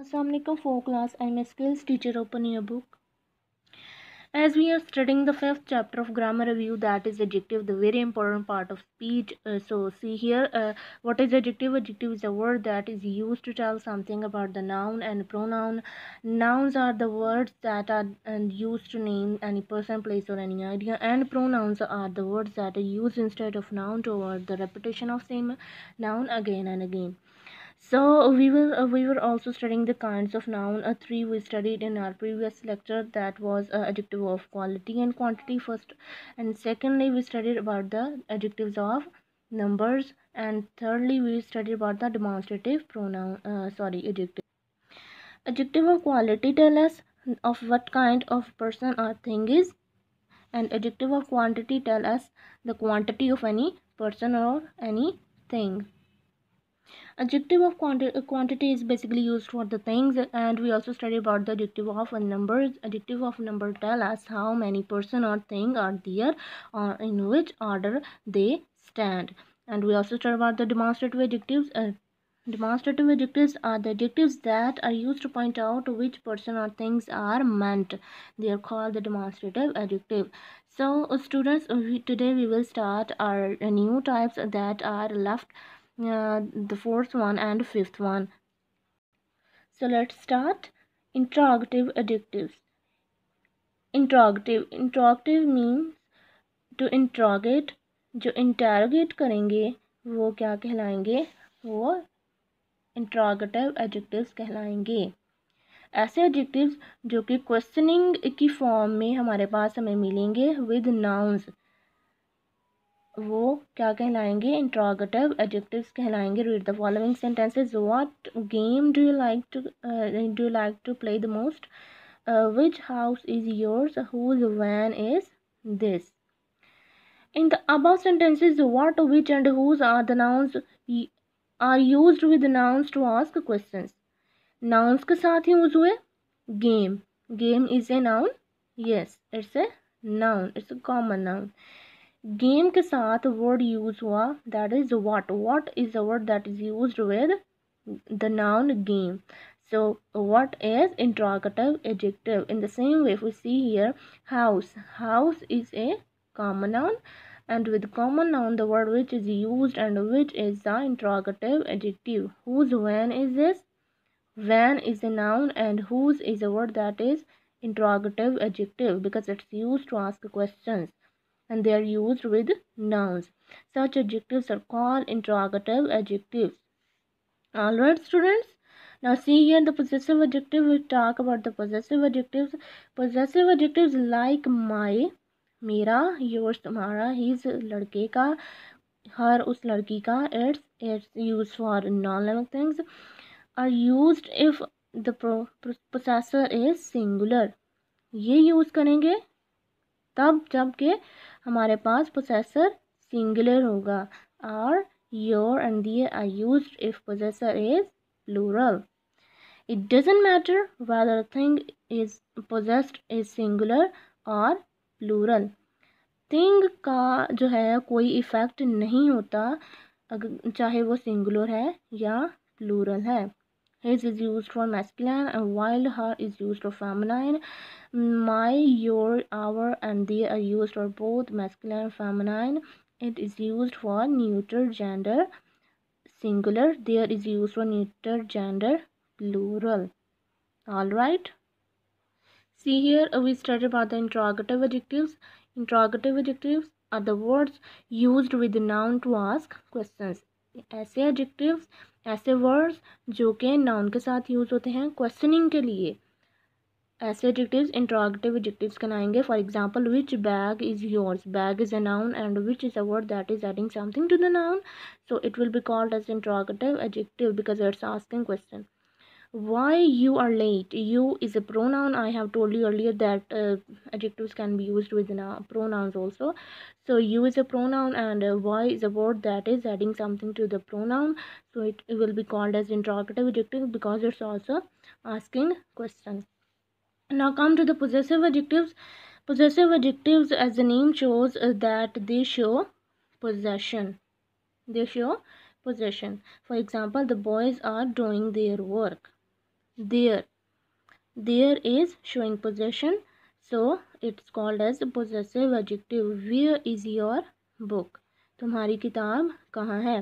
Assalamualaikum 4 class I am a skills teacher open your book as we are studying the fifth chapter of grammar review that is adjective the very important part of speech uh, so see here uh, what is adjective adjective is a word that is used to tell something about the noun and pronoun nouns are the words that are used to name any person place or any idea and pronouns are the words that are used instead of noun toward the repetition of same noun again and again so we were uh, we were also studying the kinds of noun a uh, three we studied in our previous lecture that was uh, adjective of quality and quantity first and secondly we studied about the adjectives of numbers and thirdly we studied about the demonstrative pronoun uh, sorry adjective adjective of quality tell us of what kind of person or thing is and adjective of quantity tell us the quantity of any person or any thing adjective of quanti quantity is basically used for the things and we also study about the adjective of numbers. number adjective of number tell us how many person or thing are there or in which order they stand and we also study about the demonstrative adjectives uh, Demonstrative adjectives are the adjectives that are used to point out which person or things are meant. They are called the demonstrative adjective. So, uh, students, we, today we will start our new types that are left the fourth one and fifth one so let's start interrogative adjectives interrogative interrogative means to interrogate जो interrogate करेंगे वो क्या कहलाएंगे वो interrogative adjectives कहलाएंगे ऐसे adjectives जो कि क्वेश्चनिंग की फॉर्म में हमारे पास हमें मिलेंगे विद नाउंस वो क्या कहलाएंगे इंट्रोगेटिव एडजेक्टिव्स कहलाएंगे read the following sentences what game do you like to do like to play the most which house is yours whose van is this in the above sentences what which and whose are the nouns are use with nouns to ask question nouns के साथ use हुए game game is a noun yes it's a noun it's a common noun Game के साथ word use हुआ that is what what is a word that is noun game so what is interrogative adjective in the same way we see here house house is a common noun and with common noun the word which is used and which is the interrogative adjective whose when is this when is a noun and whose is a word that is interrogative adjective because it's used to ask questions and they are used with nouns. Such adjectives are called interrogative adjectives. right, students, now see here the possessive adjective, we talk about the possessive adjectives. Possessive adjectives like my, mera, yours, tumhara, his, ladke ka, her, us ladki ka, it's it's used for non-living things are used if the possessor is singular ये use करेंगे तब जब के हमारे पास possessor singular होगा our your and their are use if possessor is plural it doesn't matter whether thing is possessed is singular और plural thing का जो है कोई इफेक्ट नहीं होता अगर चाहे वो सिंगुलर है या प्लूरल है His is used for masculine and while her is used for feminine my your our and they are used for both masculine and feminine it is used for neuter gender singular there is used for neuter gender plural all right see here uh, we started about the interrogative adjectives interrogative adjectives are the words used with the noun to ask questions essay adjectives ऐसे words जो कि noun के साथ use होते हैं questioning के लिए ऐसे एडिक्टिव्स इंट्रोगेटिव एडिक्टिव्स कहलाएंगे for example which bag is yours bag is a noun and which is a word that is adding something to the noun so it will be called as interrogative adjective because it's asking question why you are late you is a pronoun i have told you earlier that uh, adjectives can be used within a pronouns also so you is a pronoun and uh, why is a word that is adding something to the pronoun so it, it will be called as interrogative adjective because it's also asking question now come to the possessive adjectives possessive adjectives as the name shows uh, that they show possession they show possession for example the boys are doing their work there there is showing possession so it's called as possessive adjective where is your book तुम्हारी किताब कहाँ है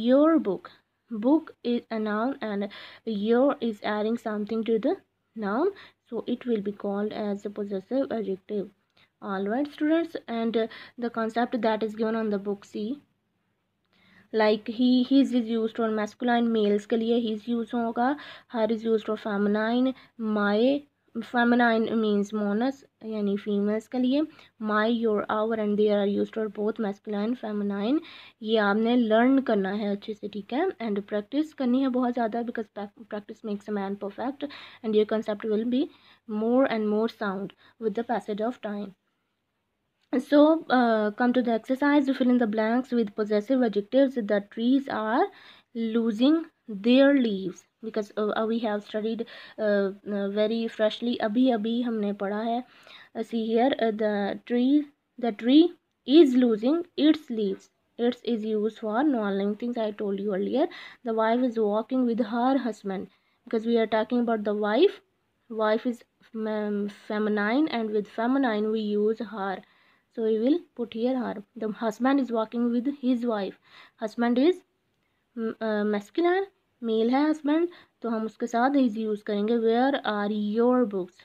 your book book is a noun and your is adding something to the noun so it will be called as a possessive adjective all right students and the concept that is given on the book see like he he is is use for masculine males के लिए he is use होगा her is use for feminine my feminine means women यानी females के लिए my your our and their are use for both masculine feminine ये आपने learn करना है अच्छे से ठीक है एंड प्रैक्टिस करनी है बहुत ज़्यादा because practice makes a man perfect and your concept will be more and more sound with the passage of time so uh, come to the exercise fill in the blanks with possessive adjectives the trees are losing their leaves because uh, uh we have studied uh, uh, very freshly abhi abhi humne padha hai uh, see here the tree the tree is losing its leaves its is used for non-living things i told you earlier the wife is walking with her husband because we are talking about the wife wife is feminine and with feminine we use her so we will put here are the husband is walking with his wife husband is mm, uh, masculine male है husband तो हम उसके साथ is use करेंगे where are your books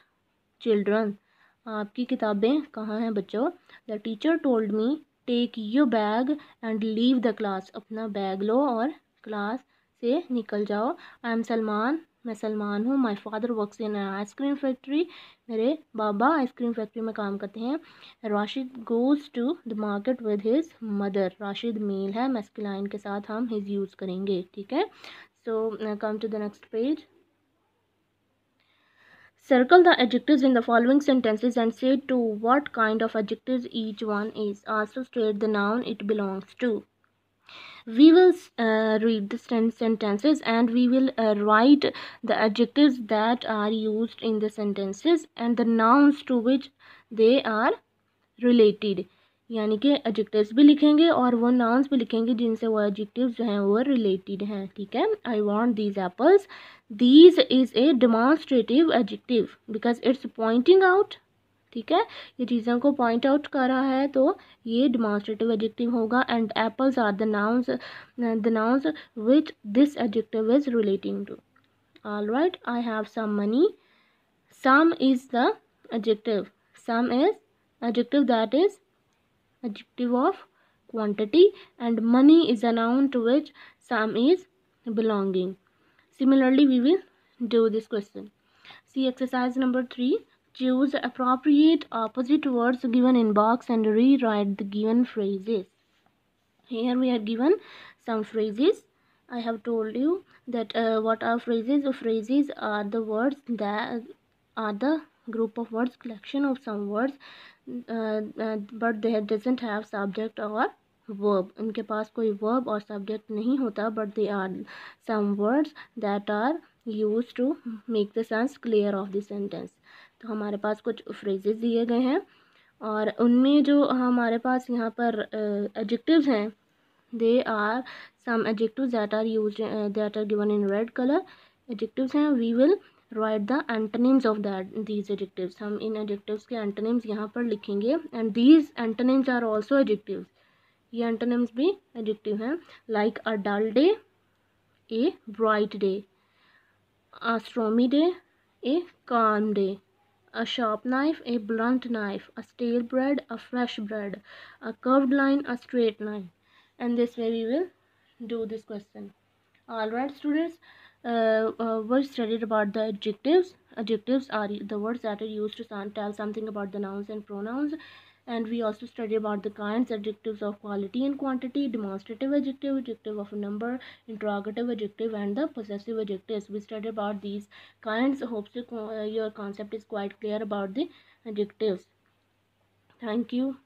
children आपकी किताबें कहाँ हैं बच्चों the teacher told me take your bag and leave the class अपना बैग लो और क्लास से निकल जाओ आई एम सलमान मैं सलमान हूँ my father work in ice cream factory मेरे बाबा आइसक्रीम फैक्ट्री में काम करते हैं Rashid goes to the market with his mother Rashid male है मैस्किलइन के साथ हम हिज यूज़ करेंगे ठीक है so come to the next page circle the adjective in the following sentences and say to what kind of adjective each one is also state the noun it belongs to we will uh, read the sentences and we will uh, write the adjectives that are used in the sentences and the nouns to which they are related यानी कि adjectives भी लिखेंगे और वो nouns भी लिखेंगे जिनसे वो adjectives जो हैं वो related हैं ठीक है? I want these apples. These is a demonstrative adjective because it's pointing out. ठीक है ये चीज़ों को पॉइंट आउट कर रहा है तो ये डिमॉन्स्ट्रेटिव एडजेक्टिव होगा and apples are the nouns the nouns which this adjective is relating to all right I have some money some is the adjective some is adjective that is adjective of quantity and money is a to which some is belonging similarly we will do this question see exercise number three Choose appropriate opposite words given in box and rewrite the given phrases. Here we are given some phrases. I have told you that uh, what are phrases? Phrases are the words that are the group of words, collection of some words, uh, uh, but they doesn't have subject or verb. उनके पास कोई verb और subject नहीं होता but they are some words that are used to make the sense clear of the sentence. तो हमारे पास कुछ phrases दिए गए हैं और उनमें जो हमारे पास यहाँ पर एडजेक्टिव्स हैं they are some adjectives that are use that are given in red colour adjectives हैं we will write the antonyms of that these adjectives हम इन एडजेक्टिव्स के एंटनीम्स यहाँ पर लिखेंगे and these antonyms are also adjectives ये antonyms भी adjective हैं like a dull day a bright day a stormy day a calm day a sharp knife, a blunt knife, a stale bread, a fresh bread, a curved line, a straight line. And this way we will do this question. Alright students, uh, uh, we studied about the adjectives. Adjectives are the words that are used to tell something about the nouns and pronouns and we also study about the kinds adjectives of quality and quantity demonstrative adjective adjective of number interrogative adjective and the possessive adjectives we study about these kinds hopes uh, your concept is quite clear about the adjectives thank you